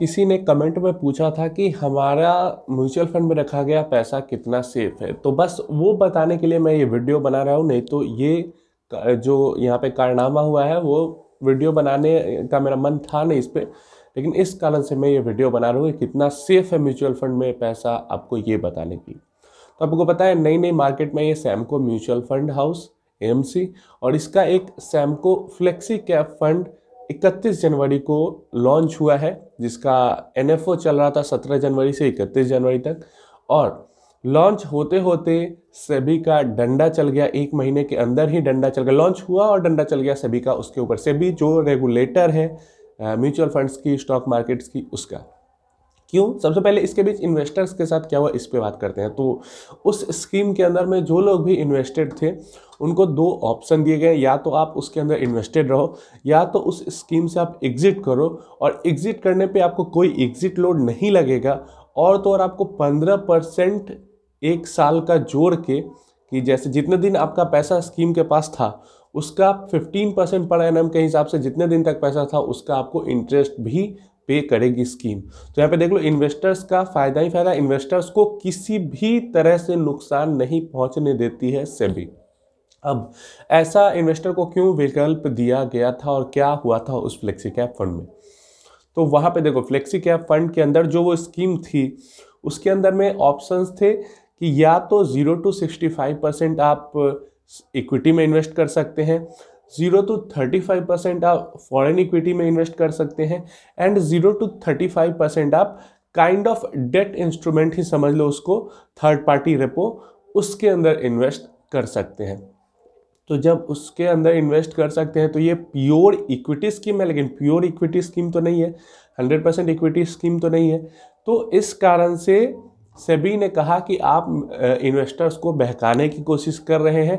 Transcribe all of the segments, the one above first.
किसी ने कमेंट में पूछा था कि हमारा म्यूचुअल फंड में रखा गया पैसा कितना सेफ है तो बस वो बताने के लिए मैं ये वीडियो बना रहा हूँ नहीं तो ये जो यहाँ पे कारनामा हुआ है वो वीडियो बनाने का मेरा मन था नहीं इस पर लेकिन इस कारण से मैं ये वीडियो बना रहा हूँ कि कितना सेफ़ है म्यूचुअल फंड में पैसा आपको ये बताने की तो आपको पता है नई नई मार्केट में ये Samco mutual fund house M और इसका एक सैमको फ्लेक्सी कैप फंड 31 जनवरी को लॉन्च हुआ है जिसका एन चल रहा था सत्रह जनवरी से इकतीस जनवरी तक और लॉन्च होते होते सेबी का डंडा चल गया एक महीने के अंदर ही डंडा चल गया लॉन्च हुआ और डंडा चल गया सेबी का उसके ऊपर सेबी जो रेगुलेटर है म्यूचुअल फंड्स की स्टॉक मार्केट्स की उसका क्यों सबसे पहले इसके बीच इन्वेस्टर्स के साथ क्या हुआ इस पर बात करते हैं तो उस स्कीम के अंदर में जो लोग भी इन्वेस्टेड थे उनको दो ऑप्शन दिए गए या तो आप उसके अंदर इन्वेस्टेड रहो या तो उस स्कीम से आप एग्ज़िट करो और एग्ज़िट करने पे आपको कोई एग्ज़िट लोड नहीं लगेगा और तो और आपको पंद्रह परसेंट एक साल का जोड़ के कि जैसे जितने दिन आपका पैसा स्कीम के पास था उसका 15 परसेंट पर एन के हिसाब से जितने दिन तक पैसा था उसका आपको इंटरेस्ट भी पे करेगी स्कीम तो यहाँ पे देख लो इन्वेस्टर्स का फायदा ही फायदा इन्वेस्टर्स को किसी भी तरह से नुकसान नहीं पहुँचने देती है सेबी अब ऐसा इन्वेस्टर को क्यों विकल्प दिया गया था और क्या हुआ था उस फ्लेक्सी कैप फंड में तो वहाँ पे देखो फ्लेक्सी कैप फंड के अंदर जो वो स्कीम थी उसके अंदर में ऑप्शंस थे कि या तो zero to sixty five percent आप इक्विटी में इन्वेस्ट कर सकते हैं zero to thirty five percent आप फॉरेन इक्विटी में इन्वेस्ट कर सकते हैं and zero to thirty five percent आप काइंड ऑफ डेट इंस्ट्रूमेंट ही समझ लो उसको थर्ड पार्टी रेपो उसके अंदर इन्वेस्ट कर सकते हैं तो जब उसके अंदर इन्वेस्ट कर सकते हैं तो ये प्योर इक्विटी स्कीम है लेकिन प्योर इक्विटी स्कीम तो नहीं है हंड्रेड परसेंट इक्विटी स्कीम तो नहीं है तो इस कारण से सेबी ने कहा कि आप इन्वेस्टर्स को बहकाने की कोशिश कर रहे हैं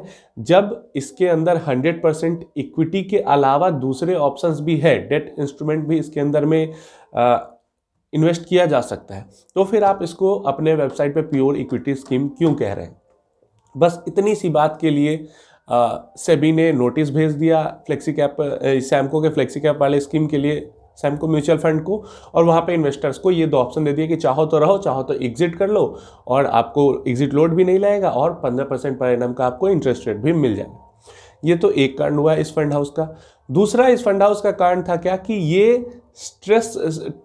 जब इसके अंदर 100 परसेंट इक्विटी के अलावा दूसरे ऑप्शंस भी है डेट इंस्ट्रूमेंट भी इसके अंदर में इन्वेस्ट किया जा सकता है तो फिर आप इसको अपने वेबसाइट पे प्योर इक्विटी स्कीम क्यों कह रहे हैं बस इतनी सी बात के लिए सेबी ने नोटिस भेज दिया फ्लेक्सी कैप सैमको के फ्लेक्सी कैप वाले स्कीम के लिए सैम को म्यूचुअल फंड को और वहाँ पे इन्वेस्टर्स को ये दो ऑप्शन दे दिए कि चाहो तो रहो चाहो तो एग्जिट कर लो और आपको एग्जिट लोड भी नहीं लाएगा और पंद्रह परसेंट पर एनम का आपको इंटरेस्ट रेट भी मिल जाएगा ये तो एक कारण हुआ इस फंड हाउस का दूसरा इस फंड हाउस का कारण था क्या कि ये stress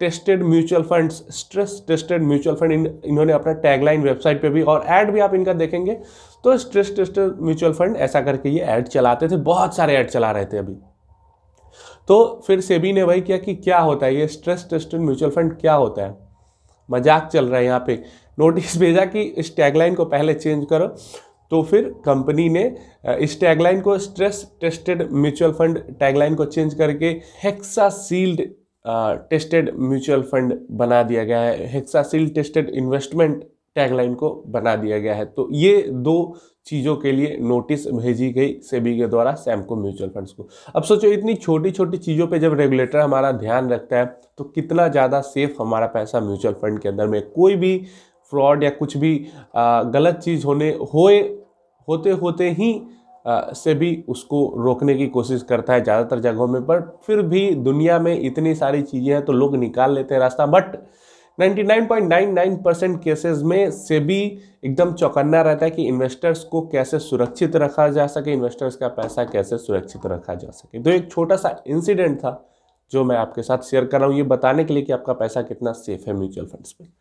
tested mutual fund stress tested mutual fund इन्होंने अपना टैगलाइन वेबसाइट पे भी और ऐड भी आप इनका देखेंगे तो स्ट्रेस टेस्टेड म्यूचुअल फंड ऐसा करके ये ऐड चलाते थे बहुत सारे ऐड चला रहे थे अभी तो फिर सेबी ने वही किया कि क्या होता है ये स्ट्रेस टेस्टेड म्यूचुअल फंड क्या होता है मजाक चल रहा है यहाँ पे नोटिस भेजा कि इस टैगलाइन को पहले चेंज करो तो फिर कंपनी ने इस टैगलाइन को stress tested mutual fund tagline को चेंज करके hexa sealed tested mutual fund बना दिया गया है hexa sealed tested investment tagline को बना दिया गया है तो ये दो चीज़ों के लिए नोटिस भेजी गई सेबी के द्वारा सैमको म्यूचुअल फंड्स को अब सोचो इतनी छोटी छोटी चीज़ों पे जब रेगुलेटर हमारा ध्यान रखता है तो कितना ज़्यादा सेफ हमारा पैसा म्यूचुअल फंड के अंदर में कोई भी फ्रॉड या कुछ भी आ, गलत चीज़ होने होए होते होते ही से भी उसको रोकने की कोशिश करता है ज़्यादातर जगहों में पर फिर भी दुनिया में इतनी सारी चीज़ें हैं तो लोग निकाल लेते हैं रास्ता बट 99.99 परसेंट केसेज में से भी एकदम चौकन्ना रहता है कि इन्वेस्टर्स को कैसे सुरक्षित रखा जा सके इन्वेस्टर्स का पैसा कैसे सुरक्षित रखा जा सके तो एक छोटा सा इंसिडेंट था जो मैं आपके साथ शेयर कर रहा हूँ ये बताने के लिए कि आपका पैसा कितना सेफ है म्यूचुअल फंड्स में